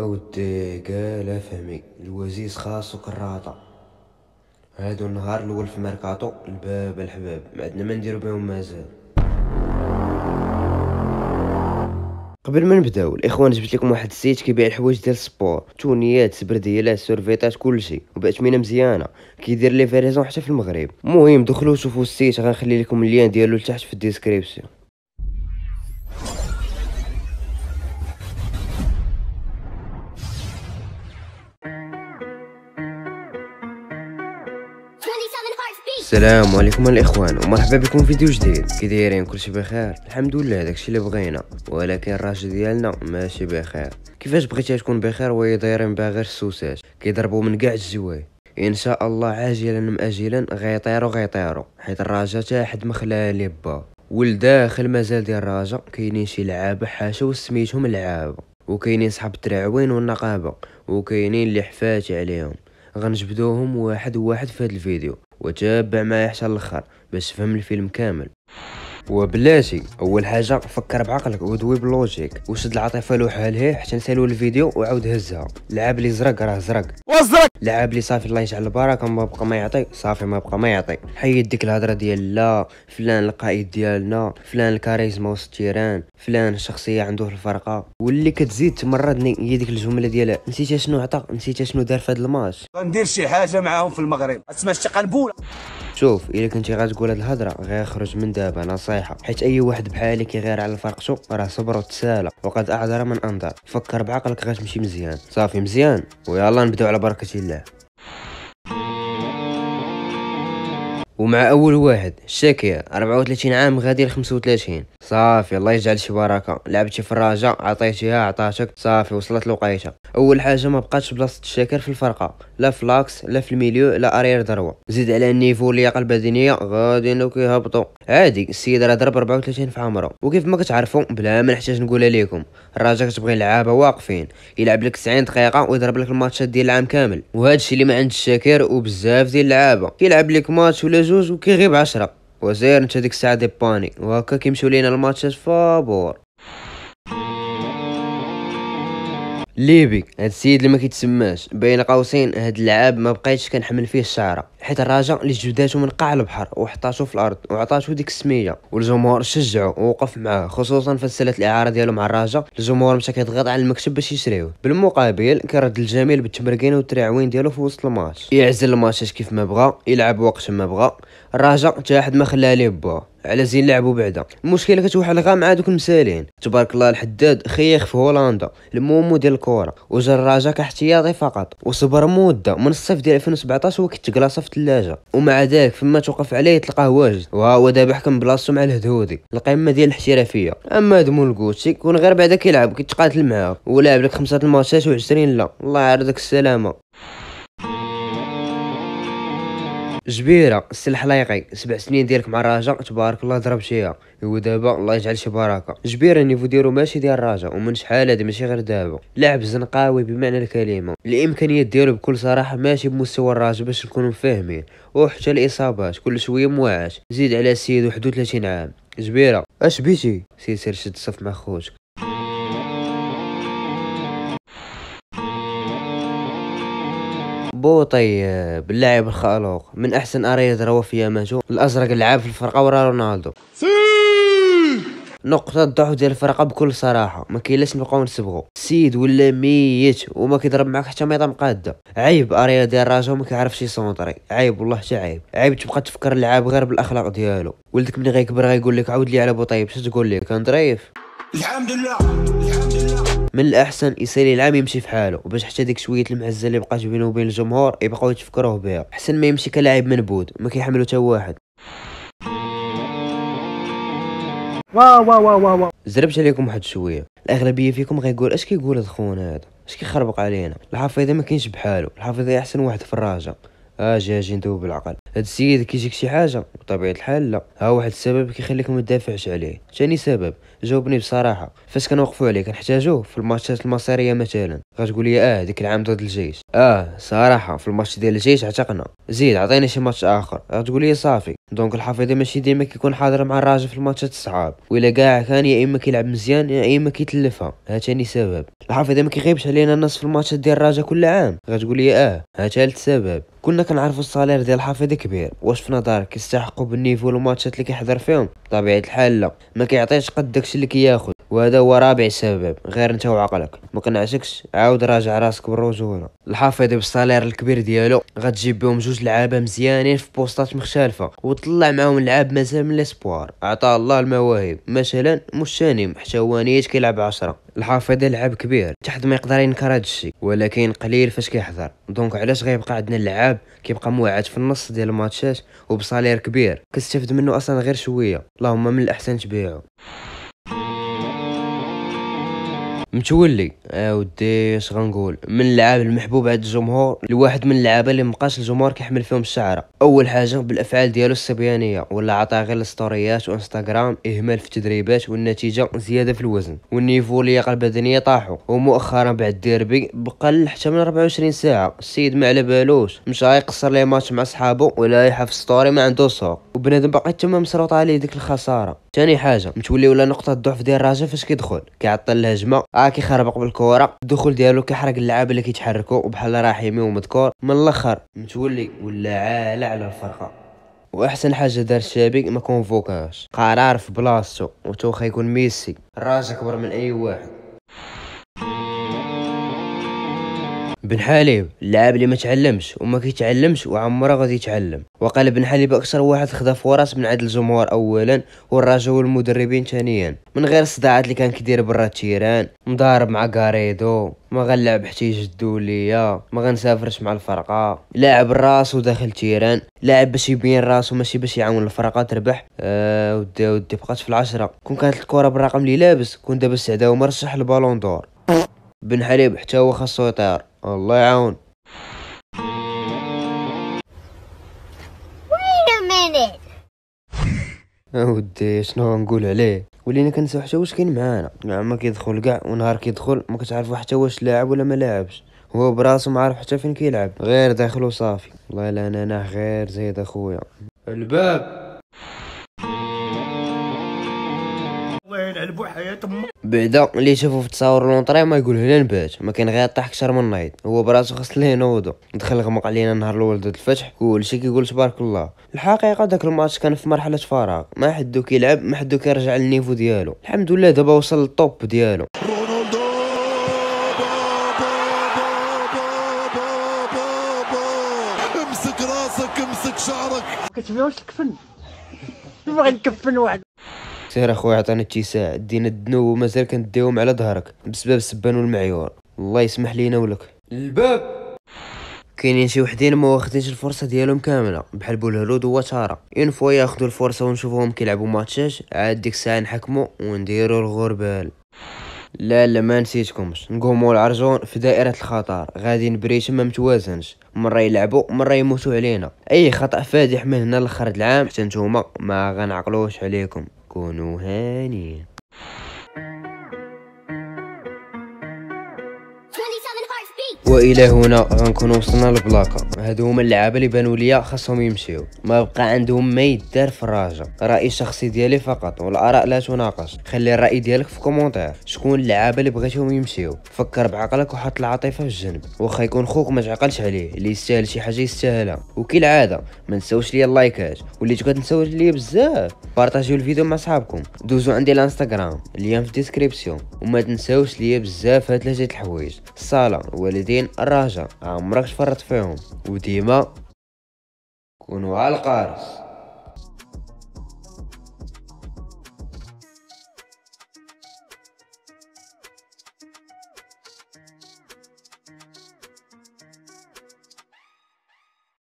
أو قال لا فهمي الوزيز خاص وكراطة هادو النهار الأول في ماركاتو الباب الحباب ما عندنا ما نديرو بهم مازال قبل ما نبداو الاخوان جبت لكم واحد السيت كيبيع الحوايج ديال السبور تونيات سبرديلات سورفيطات كلشي وباثمنه مزيانه كيدير لي فيريزون حتى في المغرب المهم دخلوا شوفوا السيت غنخلي لكم اللين ديالو لتحت في الديسكريبسيون السلام عليكم الاخوان ومرحبا بكم في فيديو جديد كي دايرين كلشي بخير الحمد لله داكشي اللي بغينا ولكن الراجل ديالنا ماشي بخير كيفاش بغيتيها تكون بخير وهي دايرين بها غير السوساج كيضربوا من كاع الزواج ان شاء الله عاجلا ماجلا غيطيروا غيطيروا حيت الراجا تا حد ما لي با ولداخل مازال ديال الراجا كاينين شي لعابه حاشا وسميتهم لعابه وكاينين صحاب التراعوين والنقابه وكاينين اللي حفاتي عليهم غنجبدوهم واحد واحد في هذا الفيديو وتابع ما يحصل الاخر باش تفهم الفيلم كامل وبلاتي اول حاجه فكر بعقلك ودوي بلوجيك وشد العاطفه لوحها لهيه حتى نسالو الفيديو وعاود هزها لعاب لي زرق راه زرق وزرق لعاب لي صافي الله يجعل البركه ما بقى ما يعطي صافي ما بقى ما يعطي حيد ديك الهضره ديال لا فلان القائد ديالنا فلان الكاريزما وسط التيران فلان الشخصيه عنده الفرقه واللي كتزيد تمرضني هي ديك الجمله ديال نسيت شنو عطى نسيت شنو دار في هذا الماتش غندير شي حاجه معاهم في المغرب اسمها الشقنبوله شوف الا كنتي غتقول هاد الهضره غير خرج من دابا نصيحه حيت اي واحد بحالي كيغير على فرقشو راه صبر وتسالى وقد اعذر من انظر فكر بعقلك غتمشي مزيان صافي مزيان ويلا نبداو على بركه الله ومع اول واحد شاكيا 34 عام غادي ل 35 صافي الله يجعل شي بركه لعبت شي فراجه عطيتيها عطاتك صافي وصلت لوقيتها اول حاجه ما بقاتش بلاصه الشاكر في الفرقه لا فلاكس لا في الميليو لا ارير دروا زيد على النيفو اللياقه البدنيه غاديين لو كيهبطوا عادي السيد راه ضرب 34 في عمره وكيف ما كتعرفوا بلا ما نحتاج نقولها لكم الراجا كتبغي لعابه واقفين يلعب لك 90 دقيقه ويضرب لك الماتشات ديال العام كامل وهذا الشيء اللي ما عند الشاكر وبزاف ديال اللعابه كيلعب لك ماتش ولا جوج وكيغيب عشرة وزير انت ديك الساعة ديباني وهكا كيمشيو لينا الماتشات فابور ليبي هاد السيد اللي ما كيتسماش بين قوسين هاد اللعاب ما بقيتش كنحمل فيه الشعره حيت الراجا اللي جداتو من قاع البحر وحطاتو في الارض وعطاتو ديك السميه والجمهور شجعو ووقف معاه خصوصا في سلسله الاعاره ديالو مع الراجا الجمهور مشى كيضغط على المكتب باش يشريوه بالمقابل كرد الجميل بالتمرقين والتراعوين ديالو في وسط الماتش يعزل الماتشات كيف ما بغا يلعب وقت ما بغا الراجا حتى واحد ما خلاه ليه بوه على زين لعبوا بعدا المشكله غا مع دوك المسالين تبارك الله الحداد خيخ في هولندا المومو ديال الكره وجا الراجا كاحتياطي فقط وصبر مده من الصيف ديال 2017 هو كيتكلاصا في الثلاجه ومع ذلك فما توقف عليه تلقاه واجد وها هو دابا حكم بلاصتو مع الهدهودي القمه ديال الاحترافيه اما هاد مولكوتشي كون غير بعدا كيلعب كيتقاتل معاه ولعب لك خمسه الماتشات و20 لا الله يعرضك السلامه جبيره السلح الحلايقي سبع سنين ديالك مع الراجا تبارك الله شيها هو دابا الله يجعل شي بركه جبيره النيفو ديالو ماشي ديال الراجا ومن شحال هادي ماشي غير دابا لاعب زنقاوي بمعنى الكلمه الامكانيات ديالو بكل صراحه ماشي بمستوى الراجا باش نكونو فاهمين وحتى الاصابات كل شويه مواعش زيد على السيد 31 عام جبيره اش بيتي سير شد صف مع خوتك بو طيب اللاعب الخالق من احسن اريز في ماجو الازرق لعب في الفرقه ورا رونالدو نقطة ضعف ديال الفرقة بكل صراحة ما كاينلاش نبقاو نسبغو سيد ولا ميت وما كيضرب معاك حتى ميضه مقادة عيب اريا ديال الراجا وما كيعرفش يسونطري عيب والله حتى عيب عيب تبقى تفكر اللعاب غير بالاخلاق ديالو ولدك ملي غيكبر غيقول لك عاود لي على بوطيب شنو تقول لك ظريف الحمد لله الحمد لله من الاحسن يسالي العام يمشي في حاله وباش حتى ديك شويه المعزه اللي بقات بينه وبين الجمهور يبقاو يتفكروه بها احسن ما يمشي كلاعب منبود ما كيحملو حتى واحد واو واو واو واو زربت عليكم واحد شويه الاغلبيه فيكم غيقول اش كيقول هاد خونا هذا اش كيخربق علينا الحفيظه ما كاينش بحالو الحفيظه احسن واحد في الراجه اجي آه، اجي ندوب بالعقل هاد السيد كيجيك شي حاجه بطبيعه الحال لا ها واحد السبب كيخليك ما تدافعش عليه ثاني سبب جاوبني بصراحه فاش كنوقفوا عليه كنحتاجوه في الماتشات المصيريه مثلا غتقول لي اه ديك العام ضد الجيش اه صراحه في الماتش ديال الجيش عتقنا زيد عطيني شي ماتش اخر غتقول لي صافي دونك الحفيظي ماشي ديما كيكون حاضر مع الراجل في الماتشات الصعاب ولا كاع كان يا اما كيلعب مزيان يا اما كيتلفها ها ثاني سبب الحفيظي ما كيغيبش علينا الناس في الماتشات ديال الراجا كل عام غتقول لي اه ها ثالث سبب كنا كنعرفوا الصالير ديال الحفيظي كبير واش في نظرك يستحقوا بالنيفو الماتشات اللي كيحضر فيهم بطبيعه الحال لا ما كيعطيش قد داكشي اللي كياخذ وهذا هو رابع سبب غير انت وعقلك ما قنعتكش عاود راجع راسك بالرجولة هنا الحافظ بالصالير الكبير ديالو غتجيب بهم جوج لعابه مزيانين في بوستات مختلفه وطلع معاهم لعاب مازال من الاسبوار عطاه الله المواهب مثلا مشاني حتى هو نيت كيلعب عشرة الحافظ لعب كبير تحت ما يقدر ينكر هذا الشيء ولكن قليل فاش كيحضر دونك علاش غيبقى عندنا اللعاب كيبقى موعد في النص ديال الماتشات وبصالير كبير كتستافد منه اصلا غير شويه اللهم من الاحسن تبيعو متولي اودي اش غنقول من اللعاب المحبوب عند الجمهور لواحد من اللعابه اللي مبقاش الجمهور كيحمل فيهم الشعره اول حاجه بالافعال ديالو الصبيانيه ولا عطى غير الستوريات وانستغرام اهمال في التدريبات والنتيجه زياده في الوزن والنيفو اللياقه البدنيه طاحوا ومؤخرا بعد الديربي بقل حتى من 24 ساعه السيد ما على بالوش مشى يقصر لي ماتش مع صحابو ولا يحف ستوري ما عنده سوق وبنادم باقي تما مسروط عليه ديك الخساره ثاني حاجه متولي ولا نقطه ضعف ديال الرجاء فاش كيدخل كيعطل الهجمه اه كيخربق بالكره الدخول ديالو كيحرق اللعابه اللي كيتحركوا وبحال يمي ومذكور من الاخر متولي ولا عالة على الفرقه واحسن حاجه دار الشابي ما كونفوكاش قرار في بلاصتو وتوخا يكون ميسي الراجا كبر من اي واحد بن حليب اللاعب اللي ما تعلمش وما كيتعلمش وعمره غادي يتعلم وقال بن حليب اكثر واحد خدا فرص من عند الجمهور اولا والرجاء والمدربين ثانيا من غير الصداعات اللي كان كيدير برا التيران مضارب مع كاريدو ما غنلعب حتى يجدوا ليا ما غنسافرش مع الفرقه لاعب الراس وداخل تيران لاعب باش يبين راسو ماشي باش يعاون الفرقه تربح آه ودي ودي بقات في العشرة كون كانت الكره بالرقم اللي لابس كون دابا سعداو مرشح البالون دور بن حليب حتى هو خاصو يطير الله يعاون اودي شنو نقول عليه ولينا كنساو حتى واش كاين معانا نعم ما كيدخل كاع ونهار كيدخل ما كتعرفوا حتى واش لاعب ولا ما لاعبش هو براسو ما عارف حتى فين كيلعب غير داخل وصافي والله لا انا غير زيد اخويا الباب يلعبوا حياة بعدا اللي شافو في التصاور لونطري ما يقول هنا نبات ما كان غير طاح اكثر من نايض هو براسو خاص ليه نوضو دخل غمق علينا نهار الاول ضد الفتح كلشي كيقول تبارك الله الحقيقه داك الماتش كان في مرحله فراغ ما حدو كيلعب ما حدو كيرجع للنيفو ديالو الحمد لله دابا وصل للطوب ديالو امسك راسك امسك شعرك كتبيعوش الكفن باغي نكفن واحد سير اخويا عطاني شي ساعة دينا الذنوب ومازال كنديهم على ظهرك بسبب السبان والمعيور الله يسمح لينا ولك الباب كاينين شي وحدين ما واخدينش الفرصه ديالهم كامله بحال بولهلود ووتارا اون فوا ياخدو الفرصه ونشوفوهم كيلعبوا ماتشات عاد ديك الساعه نحكمو نديرو الغربال لا لا ما نسيتكمش نقومو العرجون في دائرة الخطر غادي نبريش ما متوازنش مرة يلعبوا مرة يموتوا علينا اي خطأ فادح من هنا لخرج العام حتى نتوما ما غنعقلوش عليكم كونوا Twenty-seven hearts. والى هنا غنكون وصلنا للبلاكه هادو هما اللعابه اللي بانوا ليا خاصهم يمشيو ما بقى عندهم ما يدار في الراجا راي شخصي ديالي فقط والاراء لا تناقش خلي الراي ديالك في كومونتير شكون اللعابه اللي بغيتهم يمشيو فكر بعقلك وحط العاطفه في الجنب واخا يكون خوك ما تعقلش عليه اللي يستاهل شي حاجه يستاهلها وكالعاده ما نساوش ليا اللايكات وليتو كتنساو ليا بزاف بارطاجيو الفيديو مع صحابكم دوزو عندي الانستغرام اللي في الديسكريبسيون وما تنساوش ليا بزاف هاد ثلاثه الحوايج الصاله والدي مشاهدين الرجاء عمرك تفرط فيهم وديما كونوا على القارس